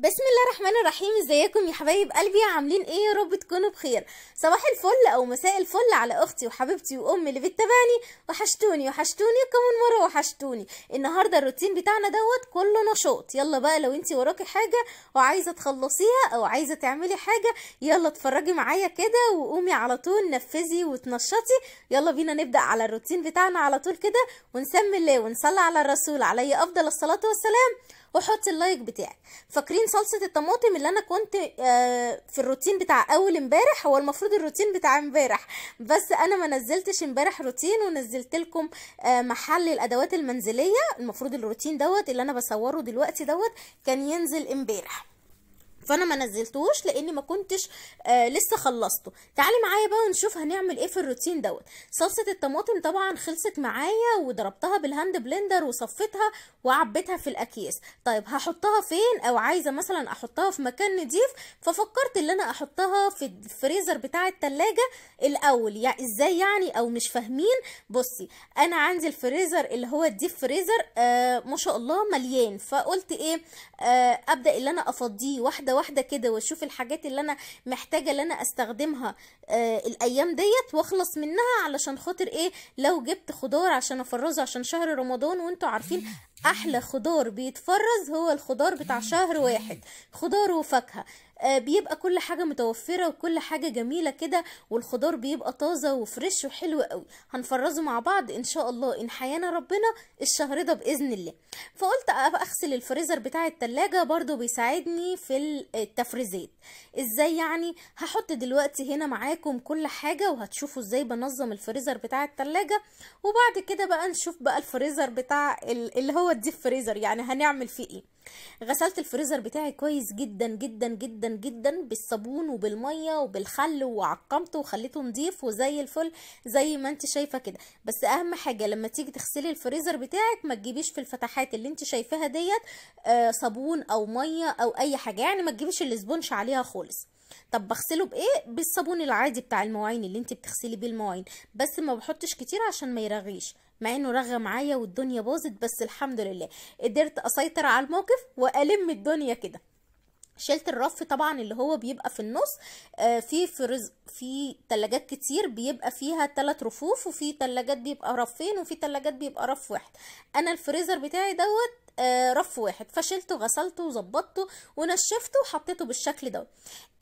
بسم الله الرحمن الرحيم ازيكم يا حبايب قلبي عاملين ايه يا رب تكونوا بخير صباح الفل او مساء الفل على اختي وحبيبتي وامي اللي بتتابعني وحشتوني وحشتوني كمان مره وحشتوني النهارده الروتين بتاعنا دوت كله نشاط يلا بقى لو انت وراكي حاجه وعايزه تخلصيها او عايزه تعملي حاجه يلا اتفرجي معايا كده وقومي على طول نفذي وتنشطي يلا بينا نبدا على الروتين بتاعنا على طول كده ونسمي الله ونصلي على الرسول عليه افضل الصلاه والسلام وحط اللايك بتاعك فاكرين صلصه الطماطم اللي انا كنت آه، في الروتين بتاع اول امبارح هو المفروض الروتين بتاع امبارح بس انا ما نزلتش امبارح روتين ونزلت لكم آه، محل الادوات المنزليه المفروض الروتين دوت اللي انا بصوره دلوقتي دوت كان ينزل امبارح فانا ما نزلتوش لاني ما كنتش آه لسه خلصته تعالي معايا بقى ونشوف هنعمل ايه في الروتين دوت صلصه الطماطم طبعا خلصت معايا وضربتها بالهاند بلندر وصفيتها وعبيتها في الاكياس طيب هحطها فين او عايزه مثلا احطها في مكان نضيف ففكرت ان انا احطها في الفريزر بتاع التلاجة الاول يعني ازاي يعني او مش فاهمين بصي انا عندي الفريزر اللي هو الديب فريزر آه ما شاء الله مليان فقلت ايه آه ابدا ان انا افضيه واحده واحده كده واشوف الحاجات اللي انا محتاجه اللي انا استخدمها آه الايام ديت واخلص منها علشان خاطر ايه لو جبت خضار عشان افرزه عشان شهر رمضان وانتوا عارفين احلى خضار بيتفرز هو الخضار بتاع شهر واحد خضار وفاكهه آه بيبقى كل حاجه متوفره وكل حاجه جميله كده والخضار بيبقى طازه وفريش وحلو قوي هنفرزه مع بعض ان شاء الله ان حيانا ربنا الشهر ده باذن الله فقلت اغسل الفريزر بتاع التلاجة برضو بيساعدني في التفريزات ازاي يعني هحط دلوقتي هنا معاكم كل حاجه وهتشوفوا ازاي بنظم الفريزر بتاع التلاجة وبعد كده بقى نشوف بقى الفريزر بتاع اللي هو جوه الديب فريزر يعني هنعمل فيه ايه غسلت الفريزر بتاعي كويس جدا جدا جدا جدا بالصابون وبالميه وبالخل وعقمته وخليته نضيف وزي الفل زي ما انت شايفه كده بس اهم حاجه لما تيجي تغسلي الفريزر بتاعك ما تجيبيش في الفتحات اللي انت شايفاها ديت آه، صابون او ميه او اي حاجه يعني ما تجيبيش الاسبونش عليها خالص طب بغسله بايه بالصابون العادي بتاع المواعين اللي انت بتغسلي بيه المواعين بس ما بحطش كتير عشان ما يرغيش مع انه رغى معايا والدنيا باظت بس الحمد لله قدرت اسيطر على الموقف والم الدنيا كده شلت الرف طبعا اللي هو بيبقى في النص آه في فرز في تلاجات كتير بيبقى فيها تلات رفوف وفي تلاجات بيبقى رفين وفي تلاجات بيبقى رف واحد انا الفريزر بتاعي دوت آه، رف واحد فشلته غسلته وظبطته ونشفته وحطيته بالشكل ده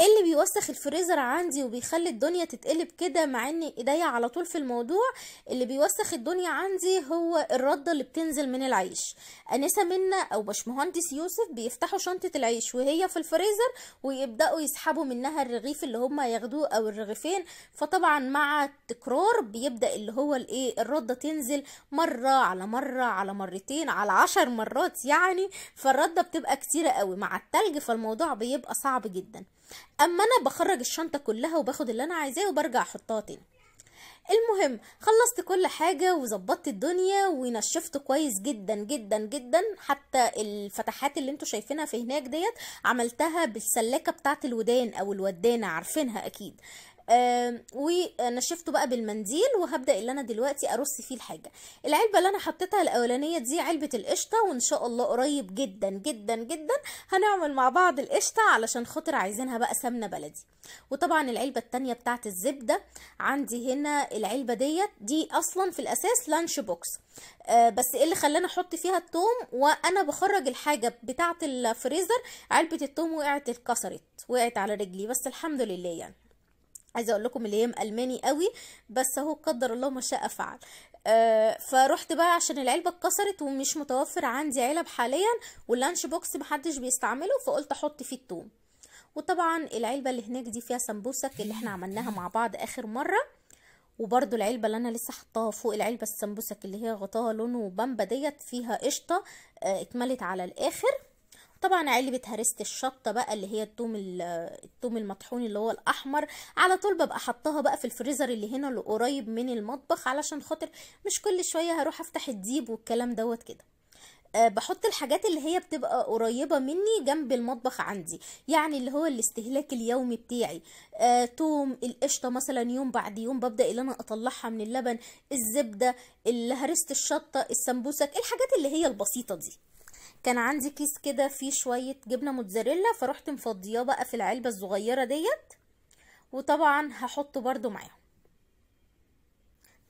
إيه اللي بيوسخ الفريزر عندي وبيخلي الدنيا تتقلب كده مع ان ايديا على طول في الموضوع اللي بيوسخ الدنيا عندي هو الرده اللي بتنزل من العيش انسه منا او باشمهندس يوسف بيفتحوا شنطه العيش وهي في الفريزر ويبداوا يسحبوا منها الرغيف اللي هم ياخدوه او الرغيفين فطبعا مع التكرار بيبدا اللي هو الايه الرده تنزل مره على مره على مرتين على عشر مرات درجات يعني فالرده بتبقى كتيره قوي مع التلج فالموضوع بيبقى صعب جدا اما انا بخرج الشنطه كلها وباخد اللي انا عايزاه وبرجع احطها تاني المهم خلصت كل حاجة وظبطت الدنيا ونشفت كويس جدا جدا جدا حتى الفتحات اللي انتوا شايفينها في هناك ديت عملتها بالسلاكة بتاعت الودان او الودانة عارفينها اكيد ونشفته بقى بالمنديل وهبدا اللي انا دلوقتي ارص فيه الحاجه العلبه اللي انا حطيتها الاولانيه دي علبه القشطه وان شاء الله قريب جدا جدا جدا هنعمل مع بعض القشطه علشان خاطر عايزينها بقى سمنه بلدي وطبعا العلبه التانية بتاعت الزبده عندي هنا العلبه ديت دي اصلا في الاساس لانش آه، بوكس بس ايه اللي خلاني احط فيها التوم وانا بخرج الحاجه بتاعت الفريزر علبه التوم وقعت اتكسرت وقعت على رجلي بس الحمد لله يعني عايزه اقول لكم الايام الماني قوي بس هو قدر الله ما شاء فعل آه فروحت بقى عشان العلبه اتكسرت ومش متوفر عندي علب حاليا واللانش بوكس محدش بيستعمله فقلت احط فيه التوم وطبعا العلبه اللي هناك دي فيها سمبوسك اللي احنا عملناها مع بعض اخر مره وبرده العلبه اللي انا لسه حطاها فوق العلبه السمبوسك اللي هي غطاها لونه بامبا ديت فيها قشطه اكملت آه، على الاخر طبعا علبه هرسه الشطه بقى اللي هي التوم التوم المطحون اللي هو الاحمر على طول ببقى حطها بقى في الفريزر اللي هنا اللي قريب من المطبخ علشان خاطر مش كل شويه هروح افتح الديب والكلام دوت كده آه، بحط الحاجات اللي هي بتبقى قريبة مني جنب المطبخ عندي يعني اللي هو الاستهلاك اليومي بتاعي أه توم القشطة مثلا يوم بعد يوم ببدأ اللي انا اطلعها من اللبن الزبدة الهرست الشطة السمبوسك الحاجات اللي هي البسيطة دي كان عندي كيس كده فيه شوية جبنة موتزاريلا فروحت مفضياه بقى في العلبة الصغيرة ديت وطبعا هحطه برضو معاهم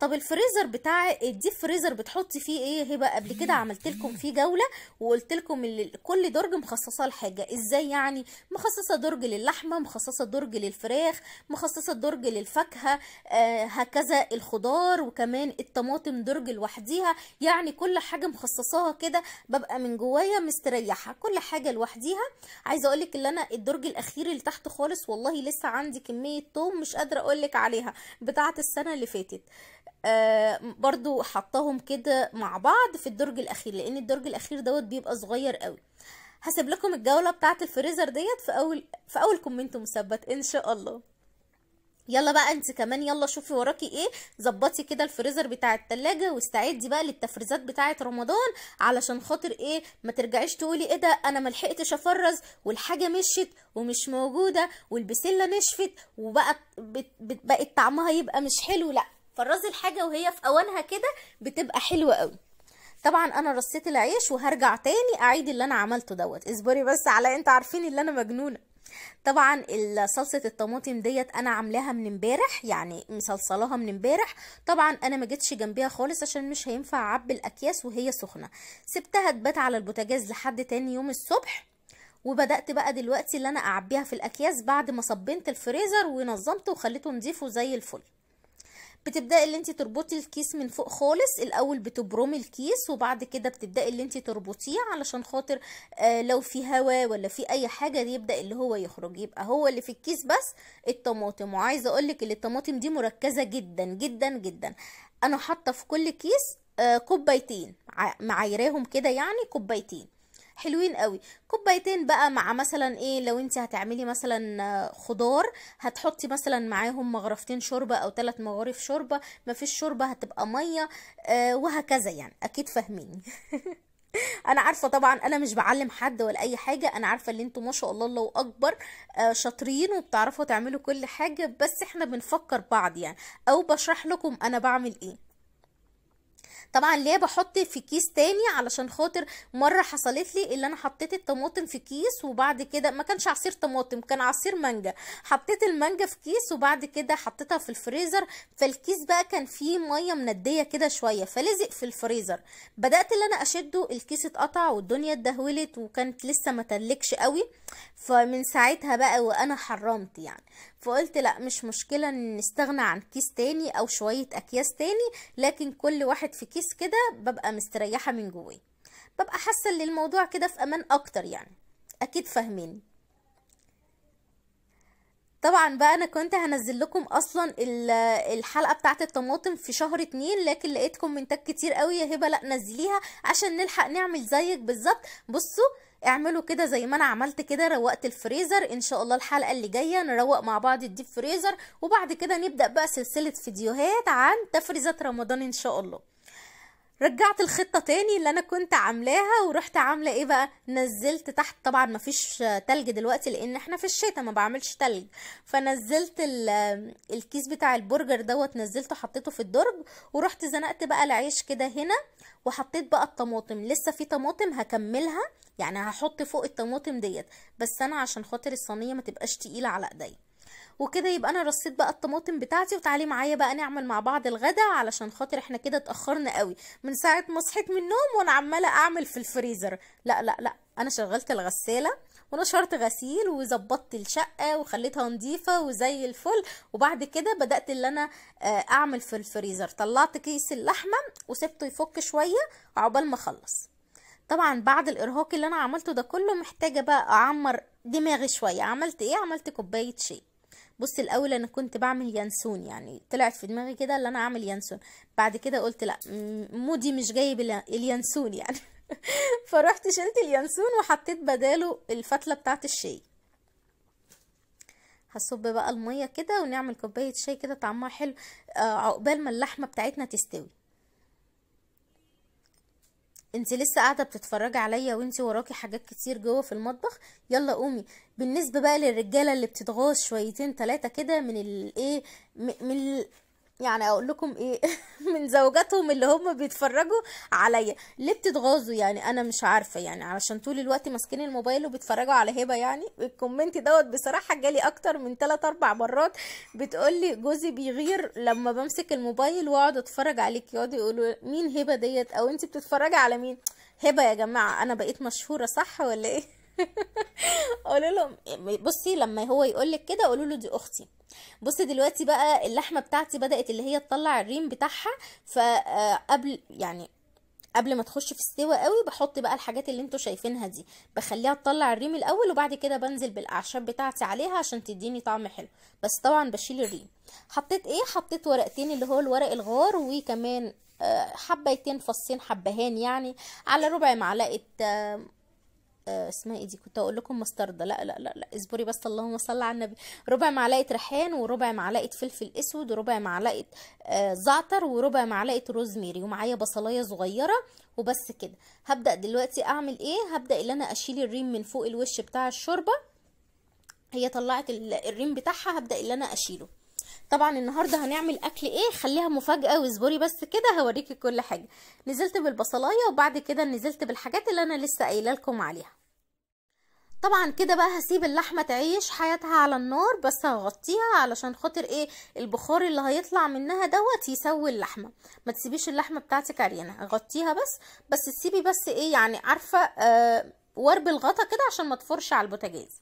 طب الفريزر بتاع الديب فريزر بتحطي فيه ايه هبه قبل كده عملت لكم فيه جوله وقلت لكم كل درج مخصصه لحاجه ازاي يعني مخصصه درج للحمه مخصصه درج للفراخ مخصصه درج للفاكهه آه هكذا الخضار وكمان الطماطم درج لوحديها يعني كل حاجه مخصصاها كده ببقى من جوايا مستريحه كل حاجه لوحديها عايزه اقول لك ان انا الدرج الاخير اللي تحت خالص والله لسه عندي كميه توم مش قادره اقول لك عليها بتاعه السنه اللي فاتت آه، برضو حطاهم كده مع بعض في الدرج الاخير لان الدرج الاخير دوت بيبقى صغير قوي هسيب لكم الجوله بتاعه الفريزر ديت في اول في اول كومنت مثبت ان شاء الله يلا بقى انت كمان يلا شوفي وراكي ايه ظبطي كده الفريزر بتاع التلاجة واستعدي بقى للتفريزات بتاعه رمضان علشان خاطر ايه ما ترجعيش تقولي ايه ده انا ما لحقتش افرز والحاجه مشيت ومش موجوده والبسله نشفت وبقى بقت طعمها يبقى مش حلو لا فالرز الحاجه وهي في اوانها كده بتبقى حلوه قوي طبعا انا رصيت العيش وهرجع تاني اعيد اللي انا عملته دوت اصبري بس على انت عارفين اللي انا مجنونه طبعا صلصه الطماطم ديت انا عاملاها من امبارح يعني مصلصلاها من امبارح طبعا انا ما جيتش جنبيها خالص عشان مش هينفع اعبي الاكياس وهي سخنه سبتها تبات على البوتاجاز لحد تاني يوم الصبح وبدات بقى دلوقتي اللي انا اعبيها في الاكياس بعد ما صبنت الفريزر ونظمته وخليته نضيفه زي الفل بتبداي اللي انت تربطي الكيس من فوق خالص الاول بتبرمي الكيس وبعد كده بتبداي اللي انت تربطيه علشان خاطر آه لو في هواء ولا في اي حاجه يبدا اللي هو يخرج يبقى هو اللي في الكيس بس الطماطم وعايزه اقولك اللي ان الطماطم دي مركزه جدا جدا جدا انا حاطه في كل كيس آه كوبايتين معايراهم كده يعني كوبايتين حلوين قوي كوبايتين بقى مع مثلا ايه لو انت هتعملي مثلا آه، خضار هتحطي مثلا معاهم مغرفتين شوربه او ثلاث مغارف شوربه مفيش شوربه هتبقى ميه آه وهكذا يعني اكيد فاهميني انا عارفه طبعا انا مش بعلم حد ولا اي حاجه انا عارفه ان انتوا ما شاء الله الله اكبر آه، شاطرين وبتعرفوا تعملوا كل حاجه بس احنا بنفكر بعض يعني او بشرح لكم انا بعمل ايه طبعا ليه بحط في كيس تاني علشان خاطر مره حصلت لي اللي انا حطيت الطماطم في كيس وبعد كده ما كانش عصير طماطم كان عصير مانجا حطيت المانجا في كيس وبعد كده حطيتها في الفريزر فالكيس بقى كان فيه ميه منديه كده شويه فلزق في الفريزر بدات اللي انا اشده الكيس اتقطع والدنيا اتدهولت وكانت لسه ما تلكش قوي فمن ساعتها بقى وانا حرمت يعني فقلت لا مش مشكلة نستغنى عن كيس تاني او شوية اكياس تاني لكن كل واحد في كيس كده ببقى مستريحة من جوايا ببقى حاسة ان الموضوع كده في امان اكتر يعني اكيد فاهميني طبعا بقى انا كنت هنزل لكم اصلا الحلقه بتاعه الطماطم في شهر اتنين لكن لقيت كومنتات كتير قوي يا هبه لا نزليها عشان نلحق نعمل زيك بالظبط بصوا اعملوا كده زي ما انا عملت كده روقت الفريزر ان شاء الله الحلقه اللي جايه نروق مع بعض الديب فريزر وبعد كده نبدا بقى سلسله فيديوهات عن تفريزات رمضان ان شاء الله رجعت الخطه تاني اللي انا كنت عاملاها ورحت عامله ايه بقى نزلت تحت طبعا مفيش تلج دلوقتي لان احنا في الشتاء ما بعملش تلج فنزلت الكيس بتاع البرجر دوت نزلته حطيته في الدرج ورحت زنقت بقى العيش كده هنا وحطيت بقى الطماطم لسه في طماطم هكملها يعني هحط فوق الطماطم ديت بس انا عشان خاطر الصينيه ما تبقاش تقيله على ايديا وكده يبقى انا رصيت بقى الطماطم بتاعتي وتعالي معايا بقى نعمل مع بعض الغدا علشان خاطر احنا كده اتاخرنا قوي من ساعه ما صحيت من النوم وانا عماله اعمل في الفريزر لا لا لا انا شغلت الغساله ونشرت غسيل وظبطت الشقه وخليتها نظيفه وزي الفل وبعد كده بدات اللي انا آه، اعمل في الفريزر طلعت كيس اللحمه وسبته يفك شويه عقبال ما اخلص طبعا بعد الارهاق اللي انا عملته ده كله محتاجه بقى اعمر دماغي شويه عملت ايه عملت كوبايه شاي بص الاول انا كنت بعمل ينسون يعني طلعت في دماغي كده اللي انا اعمل ينسون بعد كده قلت لا مودي مش جايب اليانسون يعني فروحت شلت اليانسون وحطيت بداله الفتله بتاعت الشاي هصب بقى الميه كده ونعمل كوبايه شاي كده طعمها حلو آه، عقبال ما اللحمه بتاعتنا تستوي انت لسه قاعده بتتفرجي عليا وانت وراكي حاجات كتير جوه في المطبخ يلا قومي بالنسبه بقى للرجاله اللي بتتغاظ شويتين ثلاثه كده من الايه من يعني اقول لكم ايه من زوجاتهم اللي هم بيتفرجوا عليا ليه بتتغاظوا يعني انا مش عارفه يعني علشان طول الوقت ماسكين الموبايل وبيتفرجوا على هبه يعني الكومنت دوت بصراحه جالي اكتر من 3 4 مرات بتقولي جوزي بيغير لما بمسك الموبايل واقعد اتفرج عليك يقعدوا يقولوا مين هبه ديت او انت بتتفرجي على مين هبه يا جماعه انا بقيت مشهوره صح ولا ايه قولوا لهم بصي لما هو يقول لك كده قولوا له دي اختي بصي دلوقتي بقى اللحمه بتاعتي بدات اللي هي تطلع الريم بتاعها فقبل آه، يعني قبل ما تخش في السوا قوي بحط بقى الحاجات اللي انتوا شايفينها دي بخليها تطلع الريم الاول وبعد كده بنزل بالاعشاب بتاعتي عليها عشان تديني طعم حلو بس طبعا بشيل الريم حطيت ايه حطيت ورقتين اللي هو الورق الغار وكمان آه، حبيتين فصين حبهان يعني على ربع معلقه آه، اسمها ايه دي كنت اقول لكم مستردة لا لا لا لا اصبري بس اللهم صل على النبي ربع معلقه ريحان وربع معلقه فلفل اسود وربع معلقه آه، زعتر وربع معلقه روزميري ومعايا بصلايه صغيره وبس كده هبدا دلوقتي اعمل ايه هبدا ان انا اشيل الريم من فوق الوش بتاع الشوربه هي طلعت الريم بتاعها هبدا ان انا اشيله طبعا النهاردة هنعمل اكل ايه خليها مفاجأة واصبري بس كده هوريكي كل حاجة نزلت بالبصلاية وبعد كده نزلت بالحاجات اللي انا لسه قايله لكم عليها طبعا كده بقى هسيب اللحمه تعيش حياتها على النار بس هغطيها علشان خاطر ايه البخار اللي هيطلع منها دوت يسوي اللحمه ما تسيبيش اللحمه بتاعتك عريانه غطيها بس بس تسيبي بس ايه يعني عارفه آه ورب الغطا كده عشان ما تفرش على البوتاجاز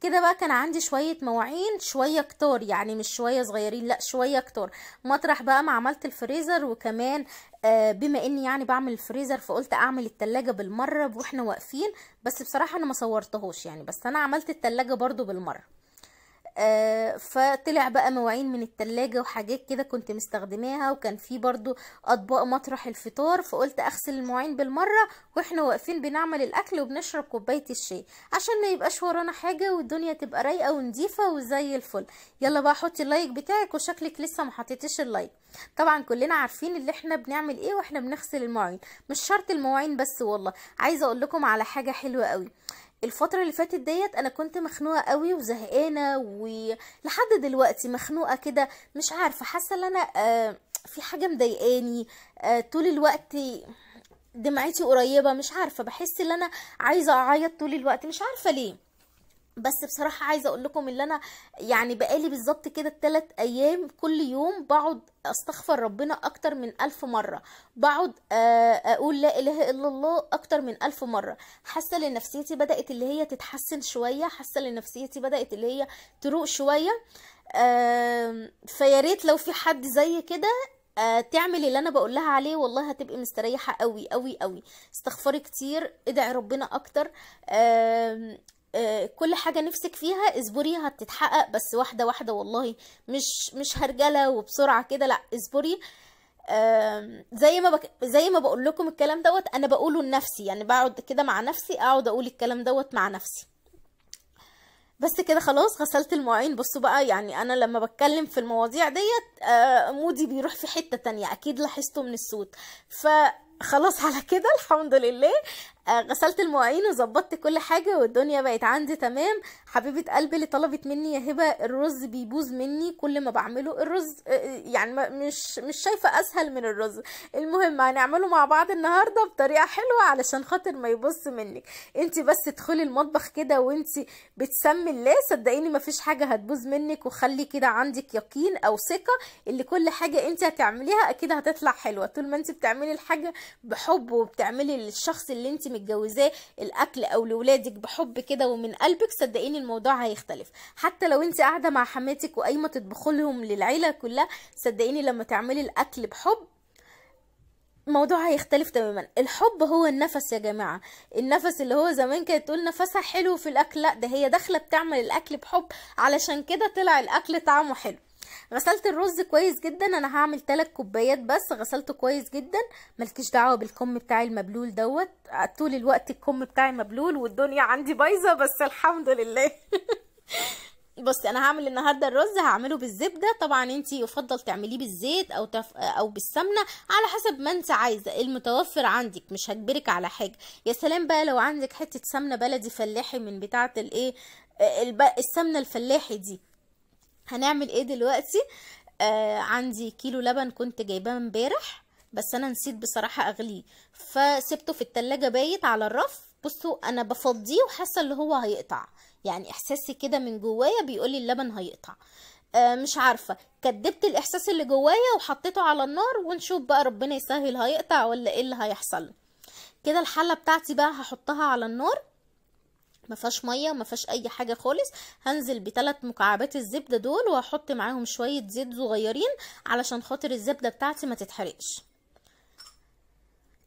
كده بقى كان عندي شوية مواعين شوية كتار يعني مش شوية صغيرين لا شوية كتار مطرح بقى ما عملت الفريزر وكمان آه، بما اني يعني بعمل الفريزر فقلت اعمل التلاجة بالمرة واحنا واقفين بس بصراحة انا ما صورتهوش يعني بس انا عملت التلاجة برضو بالمرة آه، فطلع بقى مواعين من التلاجة وحاجات كده كنت مستخدماها وكان في برضو اطباق مطرح الفطار فقلت اغسل المواعين بالمرة واحنا واقفين بنعمل الاكل وبنشرب كوباية الشاي عشان ما يبقاش ورانا حاجة والدنيا تبقى رايقة ونضيفة وزي الفل يلا بقى حطي اللايك بتاعك وشكلك لسه ما حطيتش اللايك طبعا كلنا عارفين اللي احنا بنعمل ايه واحنا بنغسل المواعين مش شرط المواعين بس والله عايزه اقول لكم على حاجه حلوه قوي الفتره اللي فاتت ديت انا كنت مخنوقه قوي وزهقانه ولحد دلوقتي مخنوقه كده مش عارفه حاسه ان انا آه، في حاجه مضايقاني آه، طول الوقت دمعتي قريبه مش عارفه بحس ان انا عايزه اعيط طول الوقت مش عارفه ليه بس بصراحة عايزة اقول لكم اللي انا يعني بقالي بالظبط كده التلات ايام كل يوم بقعد استغفر ربنا اكتر من الف مرة بقعد آه، اقول لا اله الا الله اكتر من الف مرة حاسة ان نفسيتي بدأت اللي هي تتحسن شوية حاسة ان نفسيتي بدأت اللي هي تروق شوية فياريت لو في حد زي كده آه، تعمل اللي انا بقول لها عليه والله هتبقي مستريحه قوي قوي قوي استغفري كتير ادعي ربنا اكتر آه، كل حاجة نفسك فيها اصبري هتتحقق بس واحدة واحدة والله مش مش هرجلة وبسرعة كده لا اصبري زي ما بك زي ما بقول لكم الكلام دوت انا بقوله لنفسي يعني بقعد كده مع نفسي اقعد اقول الكلام دوت مع نفسي بس كده خلاص غسلت المواعين بصوا بقى يعني انا لما بتكلم في المواضيع ديت آه، مودي بيروح في حتة تانية اكيد لاحظته من الصوت فخلاص على كده الحمد لله آه، غسلت المواعين وظبطت كل حاجة والدنيا بقت عندي تمام حبيبة قلبي اللي طلبت مني يا هبة الرز بيبوظ مني كل ما بعمله الرز آه، آه، يعني مش مش شايفة أسهل من الرز المهم هنعمله مع بعض النهاردة بطريقة حلوة علشان خاطر ما يبص منك انت بس تدخلي المطبخ كده وانت بتسمي الله صدقيني مفيش حاجة هتبوظ منك وخلي كده عندك يقين أو ثقة اللي كل حاجة انت هتعمليها أكيد هتطلع حلوة طول ما انت بتعملي الحاجة بحب وبتعملي للشخص اللي انت متجوزاه الاكل او لولادك بحب كده ومن قلبك صدقيني الموضوع هيختلف حتى لو انت قاعده مع حماتك وقايمه تطبخي لهم للعيله كلها صدقيني لما تعملي الاكل بحب الموضوع هيختلف تماما الحب هو النفس يا جماعه النفس اللي هو زمان كانت تقول نفسها حلو في الاكل لا ده هي داخله بتعمل الاكل بحب علشان كده طلع الاكل طعمه حلو غسلت الرز كويس جدا انا هعمل 3 كوبايات بس غسلته كويس جدا مالكيش دعوه بالكم بتاعي المبلول دوت طول الوقت الكم بتاعي مبلول والدنيا عندي بايظه بس الحمد لله بصي انا هعمل النهارده الرز هعمله بالزبده طبعا انت يفضل تعمليه بالزيت او تف... او بالسمنه على حسب ما انت عايزه المتوفر عندك مش هجبرك على حاجه يا سلام بقى لو عندك حته سمنه بلدي فلاحي من بتاعه الايه الب... السمنه الفلاحي دي هنعمل ايه دلوقتي آه عندي كيلو لبن كنت جايباه امبارح بس انا نسيت بصراحه اغليه فسبته في التلاجة بايت على الرف بصوا انا بفضيه وحاسه اللي هو هيقطع يعني احساسي كده من جوايا بيقولي اللبن هيقطع آه مش عارفه كدبت الاحساس اللي جوايا وحطيته على النار ونشوف بقى ربنا يسهل هيقطع ولا ايه اللي هيحصل كده الحله بتاعتي بقى هحطها على النار ما فيهاش ميه وما فيهاش اي حاجه خالص هنزل بثلاث مكعبات الزبده دول وهحط معاهم شويه زيت صغيرين علشان خاطر الزبده بتاعتي ما تتحرقش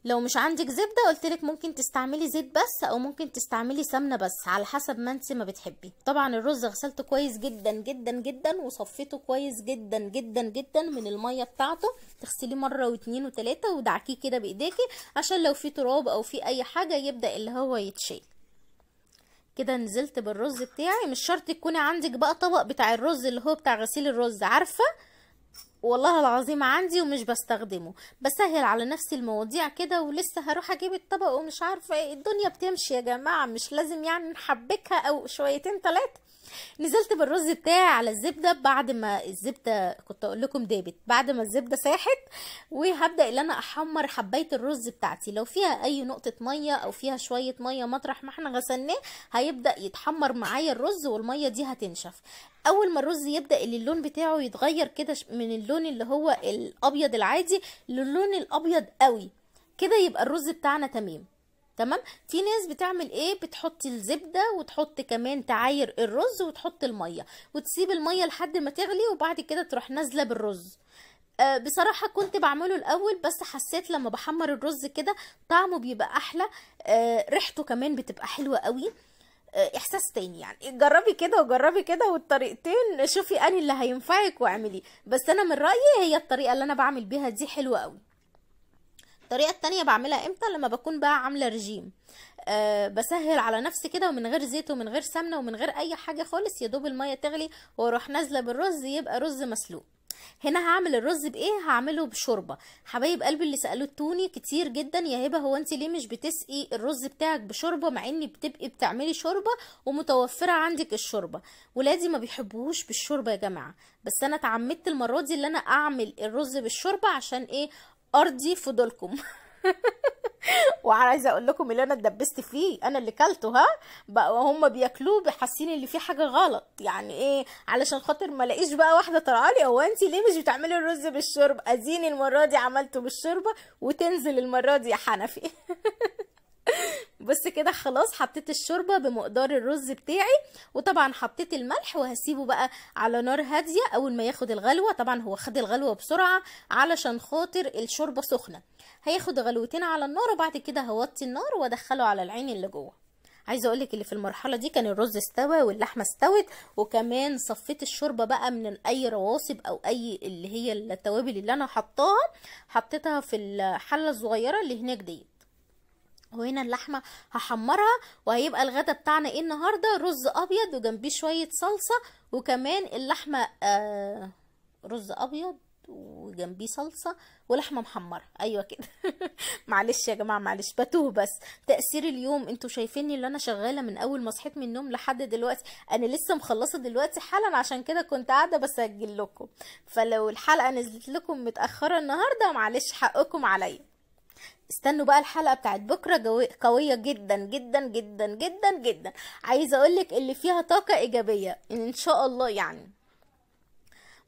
لو مش عندك زبده قلتلك ممكن تستعملي زيت بس او ممكن تستعملي سمنه بس على حسب ما انت ما بتحبي طبعا الرز غسلته كويس جدا جدا جدا وصفيته كويس جدا جدا جدا من الميه بتاعته تغسليه مره واتنين وتلاته ودعكيه كده بايديكي عشان لو في تراب او في اي حاجه يبدا اللي هو يتشيل كده نزلت بالرز بتاعي مش شرط يكون عندك بقى طبق بتاع الرز اللي هو بتاع غسيل الرز عارفه والله العظيم عندي ومش بستخدمه بسهل على نفسي المواضيع كده ولسه هروح اجيب الطبق ومش عارفه ايه الدنيا بتمشي يا جماعه مش لازم يعني نحبكها او شويتين تلاتة نزلت بالرز بتاعي على الزبده بعد ما الزبده كنت اقول لكم دابت بعد ما الزبده ساحت وهبدا ان انا احمر حبايه الرز بتاعتي لو فيها اي نقطه ميه او فيها شويه ميه مطرح ما احنا غسلناه هيبدا يتحمر معايا الرز والميه دي هتنشف اول ما الرز يبدا اللي اللون بتاعه يتغير كده من اللون اللي هو الابيض العادي للون الابيض قوي كده يبقى الرز بتاعنا تمام تمام في ناس بتعمل ايه بتحط الزبده وتحط كمان تعاير الرز وتحط الميه وتسيب الميه لحد ما تغلي وبعد كده تروح نازله بالرز أه بصراحة كنت بعمله الأول بس حسيت لما بحمر الرز كده طعمه بيبقى أحلى أه ريحته كمان بتبقى حلوة قوي آه، إحساس تاني يعني جربي كده وجربي كده والطريقتين شوفي أني اللي هينفعك واعمليه بس أنا من رأيي هي الطريقة اللي أنا بعمل بيها دي حلوة قوي الطريقة التانية بعملها امتى لما بكون بقى عاملة رجيم أه بسهل على نفسي كده ومن غير زيت ومن غير سمنة ومن غير اي حاجة خالص يا دوب المية تغلي واروح نازلة بالرز يبقى رز مسلوق هنا هعمل الرز بايه هعمله بشوربه حبايب قلبي اللي سالتوني كتير جدا يا هبه هو انت ليه مش بتسقي الرز بتاعك بشوربه مع اني بتبقي بتعملي شوربه ومتوفره عندك الشوربه ولادي ما بيحبوهوش بالشوربه يا جماعه بس انا اتعمدت المره دي ان انا اعمل الرز بالشوربه عشان ايه ارضي فضلكم وعايزه عايزه اقول لكم اللي انا اتدبست فيه انا اللي كلته ها بقى هم بياكلوه حاسين اللي في حاجه غلط يعني ايه علشان خاطر ما الاقيش بقى واحده طالعه لي هو انت ليه مش بتعملي الرز بالشوربه اديني المره دي عملته بالشوربه وتنزل المره دي يا حنفي بص كده خلاص حطيت الشوربه بمقدار الرز بتاعي وطبعا حطيت الملح وهسيبه بقى على نار هاديه اول ما ياخد الغلوه طبعا هو خد الغلوه بسرعه علشان خاطر الشوربه سخنه هياخد غلوتين على النار وبعد كده هوطي النار وادخله على العين اللي جوه عايزه اقولك اللي في المرحله دي كان الرز استوى واللحمه استوت وكمان صفيت الشوربه بقى من اي رواسب او اي اللي هي التوابل اللي انا حطاها حطيتها في الحله الصغيره اللي هناك ديت وهنا اللحمه هحمرها وهيبقى الغدا بتاعنا ايه النهارده رز ابيض وجنبيه شويه صلصه وكمان اللحمه آه رز ابيض وجنبيه صلصه ولحمه محمره ايوه كده معلش يا جماعه معلش بتوه بس تاثير اليوم انتوا شايفيني اللي انا شغاله من اول ما صحيت من النوم لحد دلوقتي انا لسه مخلصه دلوقتي حالا عشان كده كنت قاعده بسجل لكم فلو الحلقه نزلت لكم متاخره النهارده معلش حقكم عليا استنوا بقى الحلقه بتاعت بكره قويه جدا جدا جدا جدا جدا عايزه اقولك اللي فيها طاقه ايجابيه ان شاء الله يعني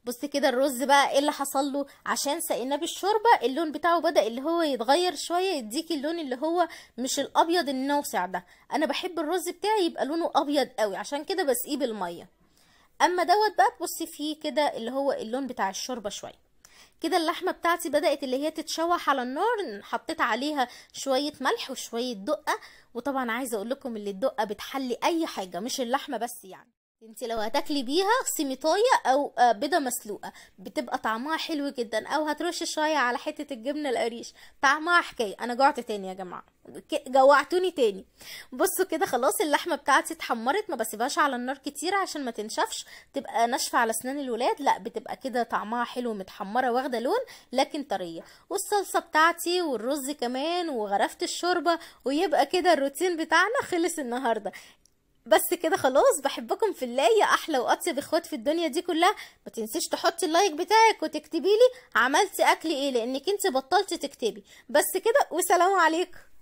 بص كده الرز بقى ايه اللي حصل له عشان سقيناه بالشوربه اللون بتاعه بدا اللي هو يتغير شويه يديكي اللون اللي هو مش الابيض الناصع ده انا بحب الرز بتاعي يبقى لونه ابيض قوي عشان كده بسقيه بالميه اما دوت بقى تبصي فيه كده اللي هو اللون بتاع الشوربه شويه كده اللحمه بتاعتي بدات اللي هي تتشوح على النار حطيت عليها شويه ملح وشويه دقه وطبعا عايزه اقول لكم ان الدقه بتحلي اي حاجه مش اللحمه بس يعني انت لو هتاكلي بيها سميطاية او آه، بيضه مسلوقه بتبقى طعمها حلو جدا او هترش شويه على حته الجبنه القريش طعمها حكايه انا جوعت تاني يا جماعه جوعتوني تاني بصوا كده خلاص اللحمه بتاعتي اتحمرت ما بسيبهاش على النار كتير عشان ما تنشفش تبقى ناشفه على اسنان الولاد لا بتبقى كده طعمها حلو متحمره واخده لون لكن طريه والصلصه بتاعتي والرز كمان وغرفت الشوربه ويبقى كده الروتين بتاعنا خلص النهارده بس كده خلاص بحبكم في الله يا احلى واطيب اخوات في الدنيا دي كلها ما تنسيش تحطي اللايك بتاعك وتكتبي لي عملتي اكل ايه لانك انت بطلتي تكتبي بس كده وسلام عليكم